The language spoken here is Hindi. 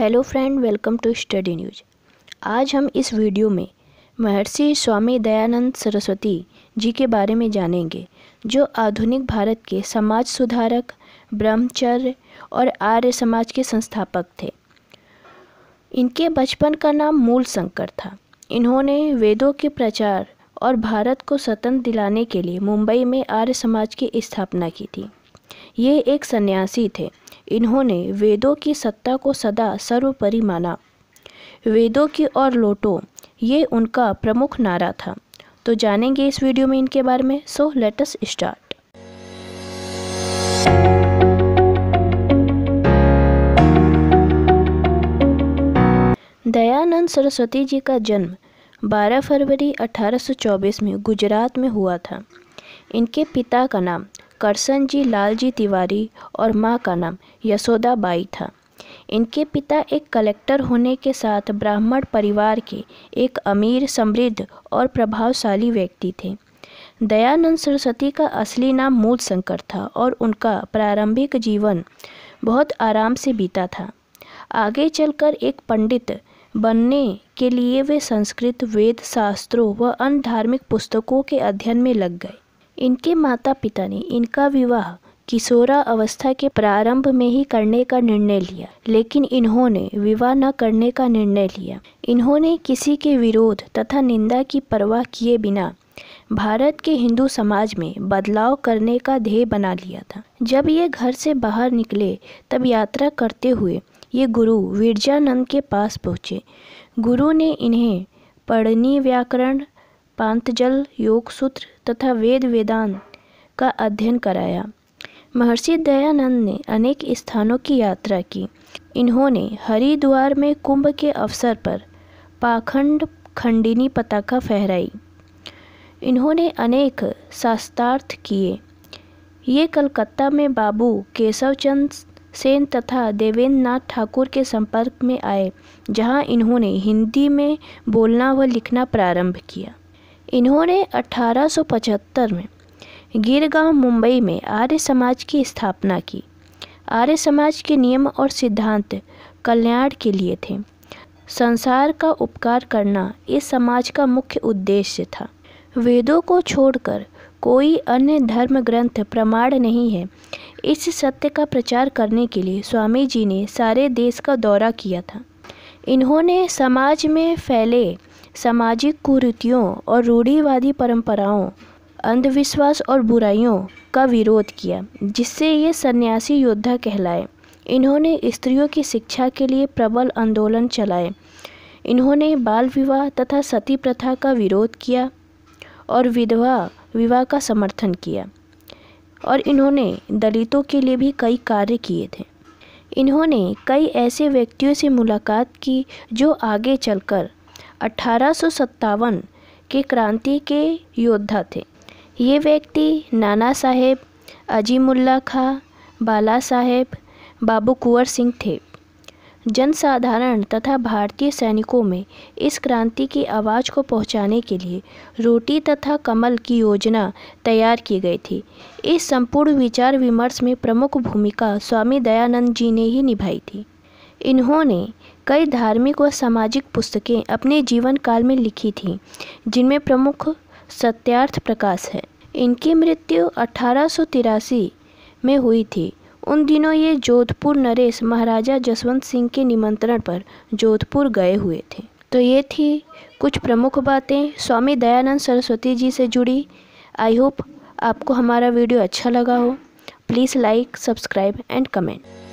hello friend welcome to study news आज हम इस वीडियो में महर्षि स्वामी दयानंद सरस्वती जी के बारे में जानेंगे जो आधुनिक भारत के समाज सुधारक ब्रह्मचर्य और आर्य समाज के संस्थापक थे इनके बचपन का नाम मूल शंकर था इन्होंने वेदों के प्रचार और भारत को स्वतंत्र दिलाने के लिए मुंबई में आर्य समाज की स्थापना की थी ये एक सन्यासी थे इन्होंने वेदों की सत्ता को सदा सर्वोपरि माना वेदों की ओर लोटो ये उनका प्रमुख नारा था तो जानेंगे इस वीडियो में इनके बारे में so let's start Dayanand Saraswati ji का जन्म 12 फरवरी 1824 में गुजरात में हुआ था इनके पिता का नाम करसन जी लालजी तिवारी और माँ का नाम यशोदा बाई था इनके पिता एक कलेक्टर होने के साथ ब्राह्मण परिवार के एक अमीर समृद्ध और प्रभावशाली व्यक्ति थे दयानंद सरस्वती का असली नाम मूल शंकर था और उनका प्रारंभिक जीवन बहुत आराम से बीता था आगे चलकर एक पंडित बनने के लिए वे संस्कृत वेद शास्त्रों व अन्य धार्मिक पुस्तकों के अध्ययन में लग गए इनके माता पिता ने इनका विवाह किशोरा अवस्था के प्रारंभ में ही करने का निर्णय लिया लेकिन इन्होंने विवाह न करने का निर्णय लिया इन्होंने किसी के विरोध तथा निंदा की परवाह किए बिना भारत के हिंदू समाज में बदलाव करने का ध्येय बना लिया था जब ये घर से बाहर निकले तब यात्रा करते हुए ये गुरु विरजानंद के पास पहुँचे गुरु ने इन्हें पढ़नी व्याकरण पांतजल योग सूत्र तथा वेद वेदांत का अध्ययन कराया महर्षि दयानंद ने अनेक स्थानों की यात्रा की इन्होंने हरिद्वार में कुंभ के अवसर पर पाखंड खंडिनी पताका फहराई इन्होंने अनेक शास्त्रार्थ किए ये कलकत्ता में बाबू केशवचंद सेन तथा देवेंद्र नाथ ठाकुर के संपर्क में आए जहां इन्होंने हिंदी में बोलना व लिखना प्रारंभ किया इन्होंने 1875 में गिरगांव मुंबई में आर्य समाज की स्थापना की आर्य समाज के नियम और सिद्धांत कल्याण के लिए थे संसार का उपकार करना इस समाज का मुख्य उद्देश्य था वेदों को छोड़कर कोई अन्य धर्म ग्रंथ प्रमाण नहीं है इस सत्य का प्रचार करने के लिए स्वामी जी ने सारे देश का दौरा किया था इन्होंने समाज में फैले सामाजिक कुरीतियों और रूढ़ीवादी परंपराओं अंधविश्वास और बुराइयों का विरोध किया जिससे ये सन्यासी योद्धा कहलाए इन्होंने स्त्रियों की शिक्षा के लिए प्रबल आंदोलन चलाए इन्होंने बाल विवाह तथा सती प्रथा का विरोध किया और विधवा विवाह का समर्थन किया और इन्होंने दलितों के लिए भी कई कार्य किए थे इन्होंने कई ऐसे व्यक्तियों से मुलाकात की जो आगे चलकर अठारह की क्रांति के योद्धा थे ये व्यक्ति नाना साहेब अजीमुल्ला खां बाला साहेब बाबू कुंवर सिंह थे जनसाधारण तथा भारतीय सैनिकों में इस क्रांति की आवाज़ को पहुंचाने के लिए रोटी तथा कमल की योजना तैयार की गई थी इस संपूर्ण विचार विमर्श में प्रमुख भूमिका स्वामी दयानंद जी ने ही निभाई थी इन्होंने कई धार्मिक व सामाजिक पुस्तकें अपने जीवन काल में लिखी थीं जिनमें प्रमुख सत्यार्थ प्रकाश है इनकी मृत्यु अठारह में हुई थी उन दिनों ये जोधपुर नरेश महाराजा जसवंत सिंह के निमंत्रण पर जोधपुर गए हुए थे तो ये थी कुछ प्रमुख बातें स्वामी दयानंद सरस्वती जी से जुड़ी आई होप आपको हमारा वीडियो अच्छा लगा हो please like subscribe and comment